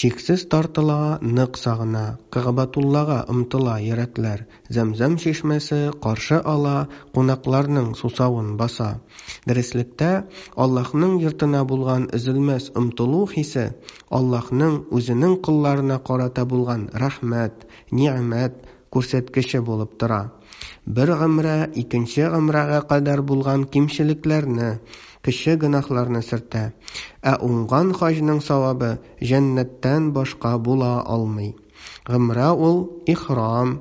шексіз тартыла нық сағына қағбатуллаға ұмтыла ерәтләр зәмзәм шешмесі қаршы ала қонақларның сусауын баса дәресліктә аллаһның йыртына болған үзілмес ұмтылу хисе аллаһның өзінің құлдарына қарата болған рәхмәт ниъмәт көрсеткіші болып тұра бір ғымра екінші ғымраға қадар болған кемшіліклеріні кіші гүнахларыны сүртә ә оңған хажының сауабы жәннәттән башқа бола алмай ғымра ул ихрам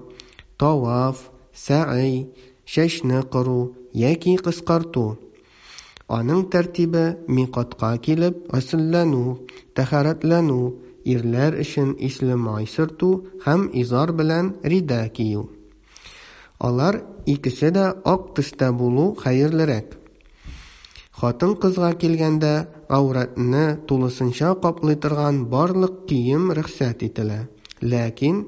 тауаф сәғи шәшні құру яки қысқарту аның тәртибі миқатқа келіп ғүсілләну тәһәрәтләну ерлер үшін ислі май һәм изар белән рида кию Алар икісі де ак болу болу хатын қызға келгенде авратны тулысынша каплый барлық киім рұқсат рөхсәт ителә. Ләкин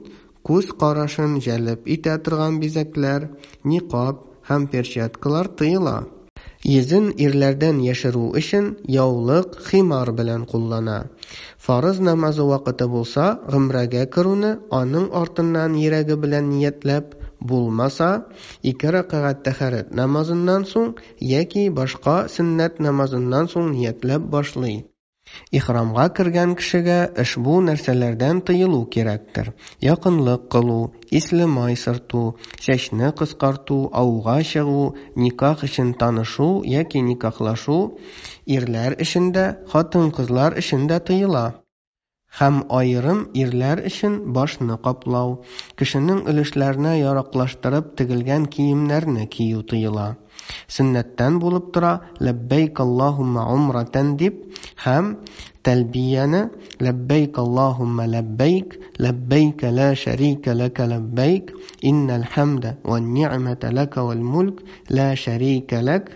күз карашын җәлеп итә торган бизәкләр, ниқаб һәм перчаткалар тыйыла. езін ирләрдән яшерү өчен яулық химар белән куллана. Фарыз намазы уақыты болса гымрәгә кіруні аның артыннан йөрәге белән ниятләп, маса, екі қағат тәхәрәт намазынан соң яки башқа сіннәт намазынан соң ниетләп башлый Ихрамға кірген кішіге іш бұл нәрселерден тыйылу керектір яқынлық қылу ислі майсырту, сырту шашны қысқарту ауға шығу никах үшін танышу яки никахлашу ерлер ішінде хатын қызлар ішінде тыйыла һәм айырым ирләр өчен башны каплау, кешенең өлешләренә яраклаштырып тегелгән киемнәрне кию тыела. Сөннәттән булып тора «Ләббәйк Аллаһумма умратан» дип һәм тәлбияне «Ләббәйк Аллаһумма ләббәйк, ләббәйк лә шәрикә ләкә ләббәйк, иннәл хәмдә вән ни'мәтә ләкә вәл мулк лә шәрикә ләк»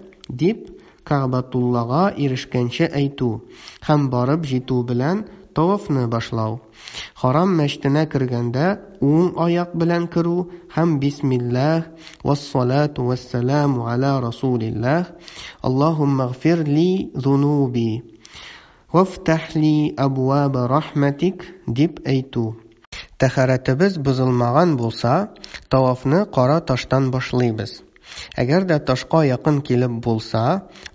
дип Кабатуллага ирешкәнче әйту һәм барып җитү белән тавафны башлау. Харам мәчтенә кергәндә уң аяк белән керү һәм бисмиллаһ вассалату вассаламу аля расулиллаһ. Аллаһумма гфир ли зунуби. Вафтах ли абваба рахматик дип әйту. Тәхәрәтебез бузылмаган булса, тавафны кара таштан башлыйбыз. Әгәр дә ташка якын килеп булса,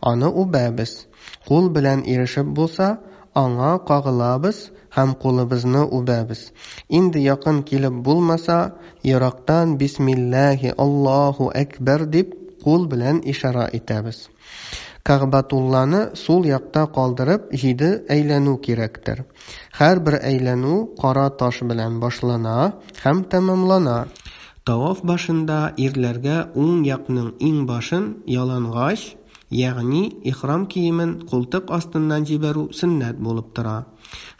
аны убабыз. Кул белән ирешеп булса, аңа қағылабыз һәм қолыбызны убәбез инде яқын келіп булмаса ерактан бисмиллаһи аллаһу әкбәр деп қол білән ишара итәбез Кәгъбәтулланы яқта қалдырып, жиді әйләну керектір. кирәктер. бір әйләну қара таш белән башлана һәм тәмамлана. Таваф башында ирләргә уң якның иң башын ялангач Яғни, ихрам киімін қолтық астынан жіберу сіннәт болып тұра.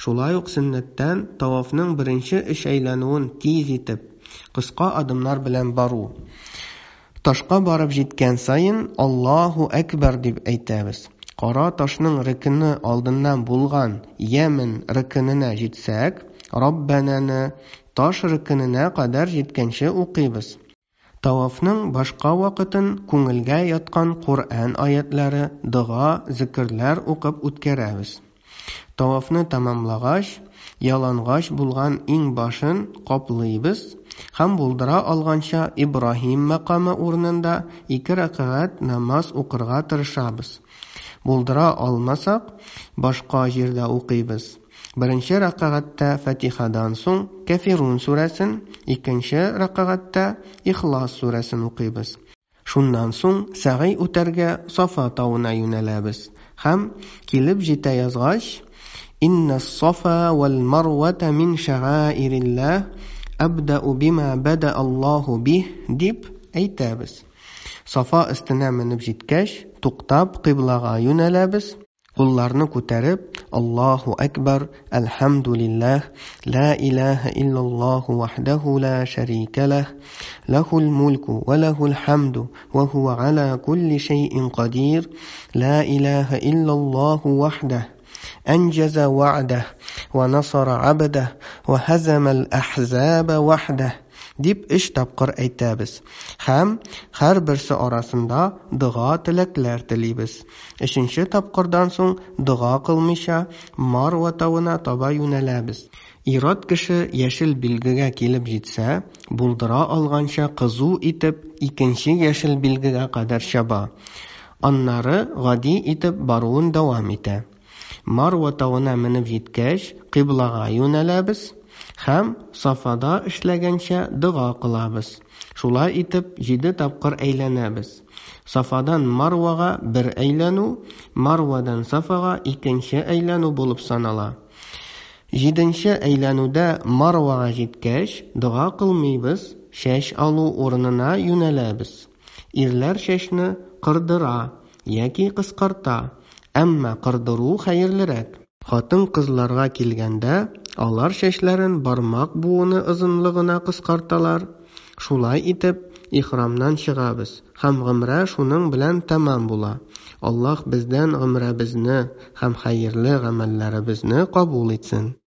шулай ұқ сөннәттән тавафның бірінші іш әйләнүен тиз етіп, қысқа адымнар білән бару Ташқа барып жеткен сайын, «Аллаху әкбәр деп әйтәбез Қара ташның рікіні алдыннан болған ямен рікініне жетсәк, раббәнәне таш рікініне қадар жеткенше оқимыз Тавафның уақытын вақытын күңелгә ятқан Коръән аятлары, дұға, зикерләр укып үткәрәбез. Тавафны тамамлағаш, яланғаш болған ең башын каплыйбыз һәм болдыра алғанша Ибраһим мақамы орнында икі рақығат намаз ұқырға тырышабыз. булдыра алмасак, башка җирдә укыйбыз. Беренче рәкъәгатьтә Фатихадан соң Кәфирун сүрәсен, икенче рәкъәгатьтә Ихлас сүрәсен укыйбыз. Шуннан соң сәгый үтәргә Сафа тауына юнәләбез һәм килеп җитә язгач, Инна Сафа вал Марвата мин шагайриллах أبدأ بما بدأ الله به дип әйтәбез. Сафа өстенә менеп җиткәч, туктап қиблаға юнәләбез қолларны күтәреп аллаху әкбар әлхәмдулилләһ ла илаһа илляллаһу ваһдаху ла шәрикә ләһ ләхул мульку вә ләһул хәмду вә хуә аля кулли шәйин кадир ла илаһа илляллаһу ваһдах أنجز وعده ونصر عبده وهزم الأحزاب وحده деп үш тапқыр әйтәбіз һәм хәр бірсі арасында дұға тілекләр тілейбіз үшінші тапқырдан соң дұға қылмайша мар таба юнәләбіз ират кеше яшел билгегә килеп бұлдыра булдыра алганча кызу итеп икенче яшел билгегә кадәр шаба аннары гади итеп баруын дәвам итә Марва тауына мініп жеткәш, қиблаға юнәләбіз, һәм сафада эшләгәнчә дұға қылабыз. Шулай итеп, жиде тапқыр әйләнәбіз. Сафадан Марваға бір әйләну, Марвадан Сафаға икенче әйләну болып санала. Жиденше әйләнүдә Марваға жеткәш, дұға қылмейбіз, шәш алу орнына юнәләбіз. Ирләр шәшне қырдыра, яки қысқарта. әмма кырдыру хәерлерәк. Хатын-кызларга килгәндә, алар чәчләрен бармак буыны ызынлыгына кыскарталар. Шулай итеп, ихрамнан чыгабыз Хәм гымра шуның белән тәмам була. Аллах бездән гымрәбезне һәм хәерле гамәлләребезне кабул итсен.